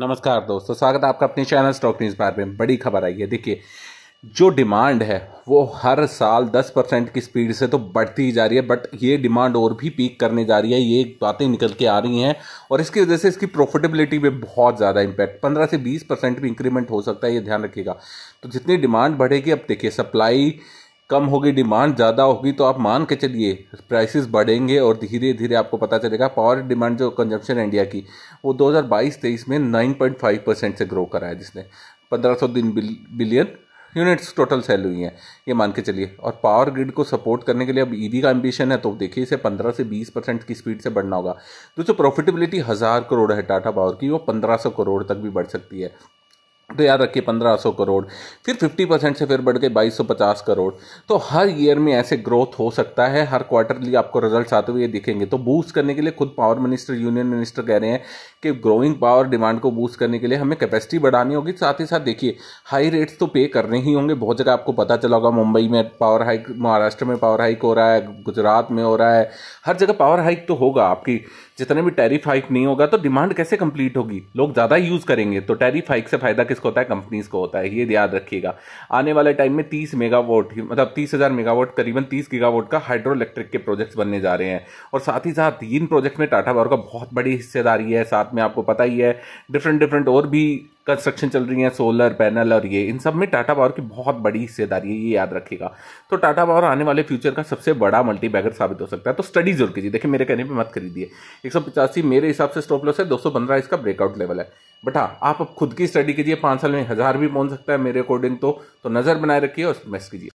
नमस्कार दोस्तों स्वागत है आपका अपने चैनल स्टॉक न्यूज़ बार में बड़ी खबर आई है देखिए जो डिमांड है वो हर साल 10 परसेंट की स्पीड से तो बढ़ती ही जा रही है बट ये डिमांड और भी पीक करने जा रही है ये बातें निकल के आ रही हैं और इसकी वजह से इसकी प्रॉफिटेबिलिटी में बहुत ज़्यादा इम्पैक्ट 15 से 20 परसेंट भी इंक्रीमेंट हो सकता है ये ध्यान रखिएगा तो जितनी डिमांड बढ़ेगी अब देखिए सप्लाई कम होगी डिमांड ज़्यादा होगी तो आप मान के चलिए प्राइसेस बढ़ेंगे और धीरे धीरे आपको पता चलेगा पावर डिमांड जो कंजम्पशन इंडिया की वो 2022-23 में 9.5 परसेंट से ग्रो करा है जिसने 1500 दिन बिलियन यूनिट्स टोटल सेल हुई हैं ये मान के चलिए और पावर ग्रिड को सपोर्ट करने के लिए अब ईवी का एम्बिशन है तो देखिए इसे 15 से 20 परसेंट की स्पीड से बढ़ना होगा दोस्तों प्रॉफिटेबिलिटी हज़ार करोड़ है टाटा पावर की वो 1500 करोड़ तक भी बढ़ सकती है तो याद रखिए पंद्रह सौ करोड़ फिर फिफ्टी परसेंट से फिर बढ़ के बाईस सौ पचास करोड़ तो हर ईयर में ऐसे ग्रोथ हो सकता है हर क्वार्टरली आपको रिजल्ट्स आते हुए दिखेंगे तो बूस्ट करने के लिए खुद पावर मिनिस्टर यूनियन मिनिस्टर कह रहे हैं कि ग्रोइंग पावर डिमांड को बूस्ट करने के लिए हमें कैपेसिटी बढ़ानी होगी साथ ही साथ देखिए हाई रेट्स तो पे करने ही होंगे बहुत जगह आपको पता चला होगा मुंबई में पावर हाइक महाराष्ट्र में पावर हाइक हो रहा है गुजरात में हो रहा है हर जगह पावर हाइक तो होगा आपकी जितने भी टैरिफ हाइक नहीं होगा तो डिमांड कैसे कंप्लीट होगी लोग ज़्यादा यूज़ करेंगे तो टैरिफ हाइक से फ़ायदा किस किसको होता है कंपनीज को होता है ये याद रखिएगा आने वाले टाइम में तीस मेगावाट मतलब तीस हज़ार मेगावाट करीबन तीस गीगावाट का हाइड्रो इलेक्ट्रिक के प्रोजेक्ट्स बनने जा रहे हैं और साथ ही साथ इन प्रोजेक्ट में टाटा पावर का बहुत बड़ी हिस्सेदारी है साथ में आपको पता ही है डिफरेंट डिफरेंट और भी कंस्ट्रक्शन चल रही है सोलर पैनल और ये इन सब में टाटा पावर की बहुत बड़ी हिस्सेदारी है ये याद रखिएगा तो टाटा पावर आने वाले फ्यूचर का सबसे बड़ा मल्टी बैगर साबित हो सकता है तो स्टडी जरूर कीजिए देखिए मेरे कहने पर मत खरीदिए एक मेरे हिसाब से स्टॉप लॉस है दो इसका ब्रेकआउट लेवल है बट हाँ आप खुद की स्टडी कीजिए पाँच साल में हज़ार भी पहुँच सकता है मेरे अकॉर्डिंग तो, तो नज़र बनाए रखिए और मैस कीजिए